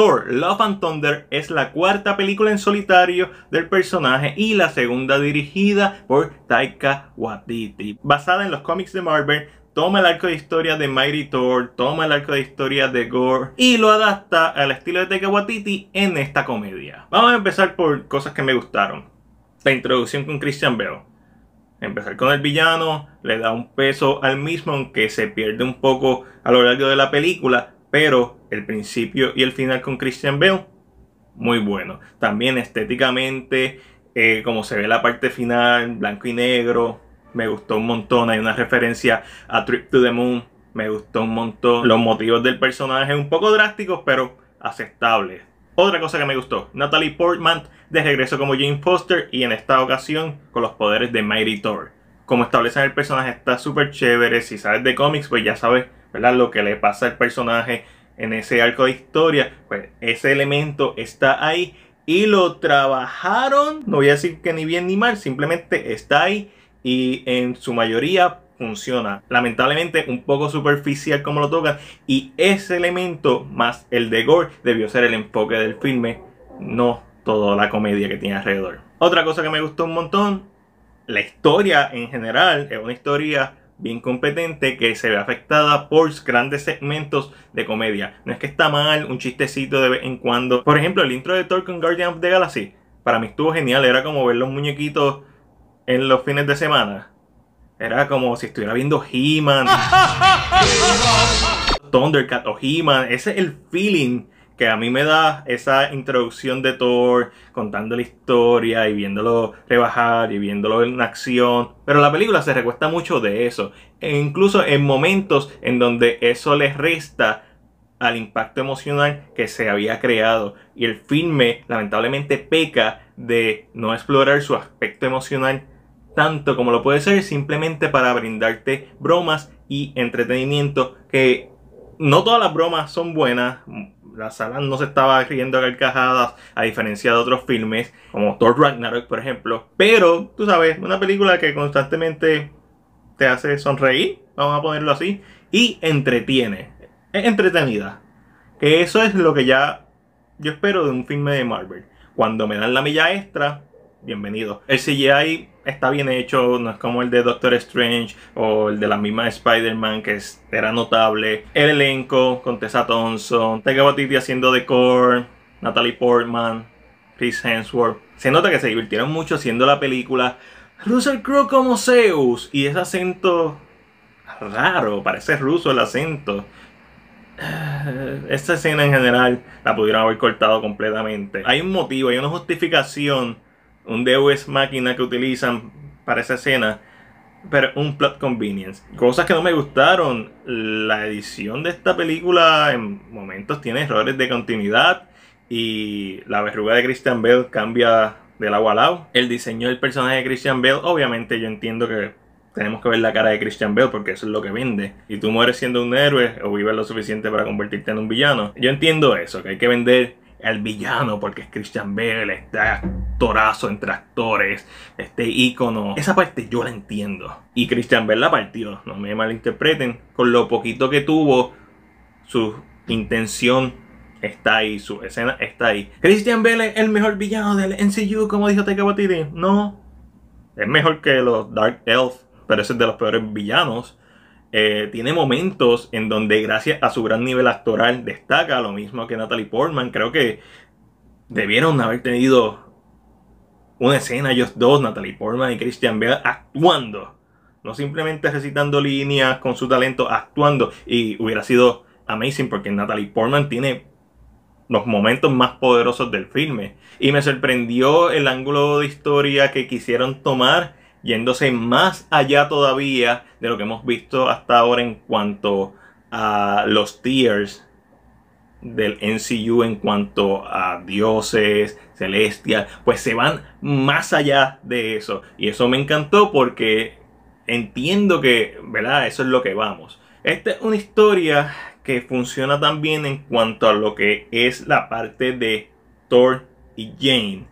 Thor, Love and Thunder es la cuarta película en solitario del personaje y la segunda dirigida por Taika Waititi. Basada en los cómics de Marvel, toma el arco de historia de Mighty Thor, toma el arco de historia de Gore y lo adapta al estilo de Taika Waititi en esta comedia. Vamos a empezar por cosas que me gustaron. La introducción con Christian Bale. Empezar con el villano le da un peso al mismo, aunque se pierde un poco a lo largo de la película, pero el principio y el final con Christian Bale, muy bueno. También estéticamente, eh, como se ve la parte final, blanco y negro, me gustó un montón. Hay una referencia a Trip to the Moon, me gustó un montón. Los motivos del personaje un poco drásticos, pero aceptables. Otra cosa que me gustó, Natalie Portman de regreso como Jane Foster y en esta ocasión con los poderes de Mighty Thor. Como establecen el personaje está súper chévere, si sabes de cómics pues ya sabes ¿verdad? Lo que le pasa al personaje en ese arco de historia, pues ese elemento está ahí y lo trabajaron, no voy a decir que ni bien ni mal, simplemente está ahí y en su mayoría funciona. Lamentablemente un poco superficial como lo tocan y ese elemento más el de Gore debió ser el enfoque del filme, no toda la comedia que tiene alrededor. Otra cosa que me gustó un montón, la historia en general, es una historia bien competente que se ve afectada por grandes segmentos de comedia. No es que está mal un chistecito de vez en cuando. Por ejemplo, el intro de Tolkien con Guardian of the Galaxy para mí estuvo genial. Era como ver los muñequitos en los fines de semana. Era como si estuviera viendo He-Man, Thundercat o He-Man. Ese es el feeling que a mí me da esa introducción de Thor contando la historia y viéndolo rebajar y viéndolo en acción. Pero la película se recuesta mucho de eso. E incluso en momentos en donde eso le resta al impacto emocional que se había creado. Y el filme lamentablemente peca de no explorar su aspecto emocional tanto como lo puede ser simplemente para brindarte bromas y entretenimiento que no todas las bromas son buenas, la sala no se estaba riendo a carcajadas, a diferencia de otros filmes, como Thor Ragnarok, por ejemplo. Pero, tú sabes, una película que constantemente te hace sonreír, vamos a ponerlo así, y entretiene. Es entretenida. Que eso es lo que ya yo espero de un filme de Marvel. Cuando me dan la milla extra, bienvenido. El CGI está bien hecho, no es como el de Doctor Strange o el de la misma Spider-Man que era notable. El elenco con Tessa Thompson, Taika haciendo decor Natalie Portman, Chris Hemsworth. Se nota que se divirtieron mucho haciendo la película. Russell Crowe como Zeus y ese acento raro, parece ruso el acento. Esta escena en general la pudieron haber cortado completamente. Hay un motivo, hay una justificación un Deus máquina que utilizan para esa escena, pero un plot convenience. Cosas que no me gustaron. La edición de esta película en momentos tiene errores de continuidad y la verruga de Christian Bell cambia del agua al agua. El diseño del personaje de Christian Bell, obviamente yo entiendo que tenemos que ver la cara de Christian Bell porque eso es lo que vende. Y tú mueres siendo un héroe o vives lo suficiente para convertirte en un villano. Yo entiendo eso, que hay que vender el villano, porque es Christian Bale, este actorazo entre actores, este ícono. Esa parte yo la entiendo. Y Christian Bale la partió, no me malinterpreten. Con lo poquito que tuvo, su intención está ahí, su escena está ahí. Christian Bale es el mejor villano del NCU, como dijo Taika Waititi. No, es mejor que los Dark Elf, pero es de los peores villanos. Eh, tiene momentos en donde gracias a su gran nivel actoral destaca, lo mismo que Natalie Portman. Creo que debieron haber tenido una escena ellos dos, Natalie Portman y Christian Bale, actuando. No simplemente recitando líneas con su talento, actuando. Y hubiera sido amazing porque Natalie Portman tiene los momentos más poderosos del filme. Y me sorprendió el ángulo de historia que quisieron tomar yéndose más allá todavía de lo que hemos visto hasta ahora en cuanto a los tiers del NCU en cuanto a dioses, celestial, pues se van más allá de eso. Y eso me encantó porque entiendo que, ¿verdad? Eso es lo que vamos. Esta es una historia que funciona también en cuanto a lo que es la parte de Thor y Jane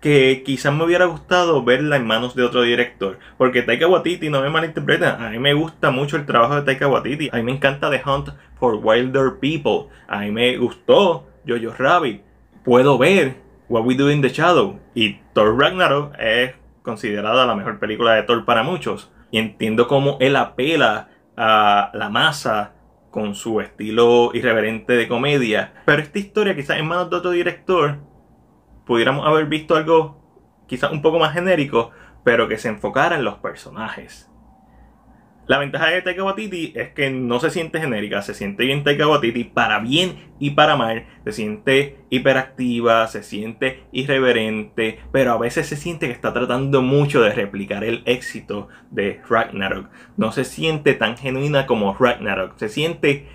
que quizás me hubiera gustado verla en manos de otro director. Porque Taika Waititi, no me malinterpreten, a mí me gusta mucho el trabajo de Taika Waititi. A mí me encanta The Hunt for Wilder People. A mí me gustó Jojo Rabbit. Puedo ver What We Do in the Shadow. Y Thor Ragnarok es considerada la mejor película de Thor para muchos. Y entiendo cómo él apela a la masa con su estilo irreverente de comedia. Pero esta historia quizás en manos de otro director pudiéramos haber visto algo quizás un poco más genérico, pero que se enfocara en los personajes. La ventaja de Taika Waititi es que no se siente genérica, se siente bien Taika Waititi para bien y para mal, se siente hiperactiva, se siente irreverente, pero a veces se siente que está tratando mucho de replicar el éxito de Ragnarok. No se siente tan genuina como Ragnarok, se siente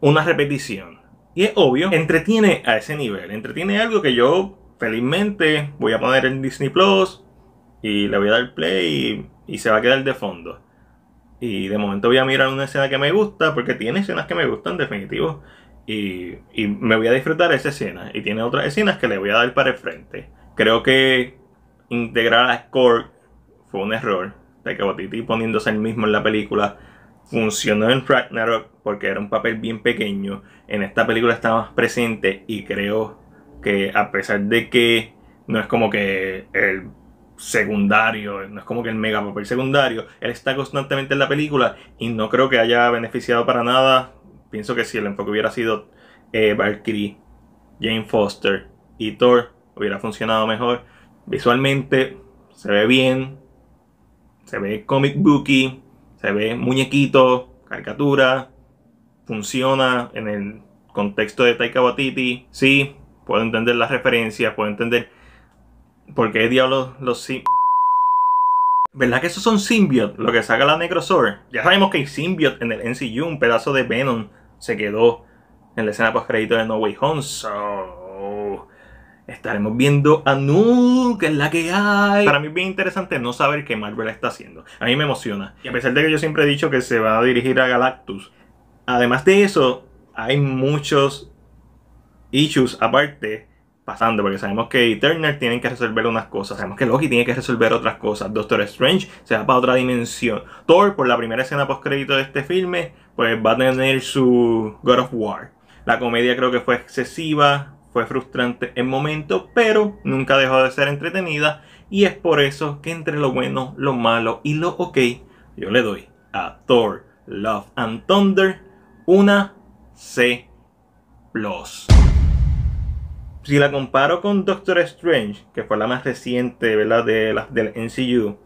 una repetición. Y es obvio, entretiene a ese nivel, entretiene algo que yo felizmente voy a poner en Disney Plus y le voy a dar play y, se va a quedar de fondo. Y de momento voy a mirar una escena que me gusta, porque tiene escenas que me gustan, definitivo. Y, me voy a disfrutar esa escena. Y tiene otras escenas que le voy a dar para el frente. Creo que integrar a Score fue un error. De que Botiti poniéndose el mismo en la película funcionó en Ragnarok, porque era un papel bien pequeño. En esta película está más presente y creo que a pesar de que no es como que el secundario, no es como que el mega papel secundario, él está constantemente en la película y no creo que haya beneficiado para nada. Pienso que si el enfoque hubiera sido eh, Valkyrie, Jane Foster y Thor, hubiera funcionado mejor. Visualmente se ve bien, se ve comic booky, se ve muñequito, caricatura, funciona en el contexto de Taika Waititi. Sí, puedo entender las referencias, puedo entender por qué diablos los sim... ¿Verdad que esos son Symbiotes? Lo que saca la Necrosaur. Ya sabemos que hay symbiote en el NCU, un pedazo de Venom se quedó en la escena post de No Way Home. So, estaremos viendo a Nu, que es la que hay. Para mí es bien interesante no saber qué Marvel está haciendo. A mí me emociona. Y a pesar de que yo siempre he dicho que se va a dirigir a Galactus, además de eso, hay muchos issues aparte pasando, porque sabemos que Turner tienen que resolver unas cosas, sabemos que Loki tiene que resolver otras cosas, Doctor Strange se va para otra dimensión, Thor por la primera escena post crédito de este filme, pues va a tener su God of War. La comedia creo que fue excesiva, fue frustrante en momentos, pero nunca dejó de ser entretenida y es por eso que entre lo bueno, lo malo y lo ok, yo le doy a Thor Love and Thunder una C. Si la comparo con Doctor Strange, que fue la más reciente, De del MCU.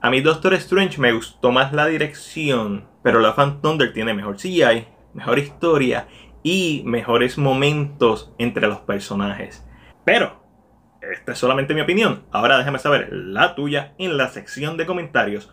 A mí Doctor Strange me gustó más la dirección, pero la Phantom Thunder tiene mejor CGI, mejor historia y mejores momentos entre los personajes. Pero, esta es solamente mi opinión. Ahora déjame saber la tuya en la sección de comentarios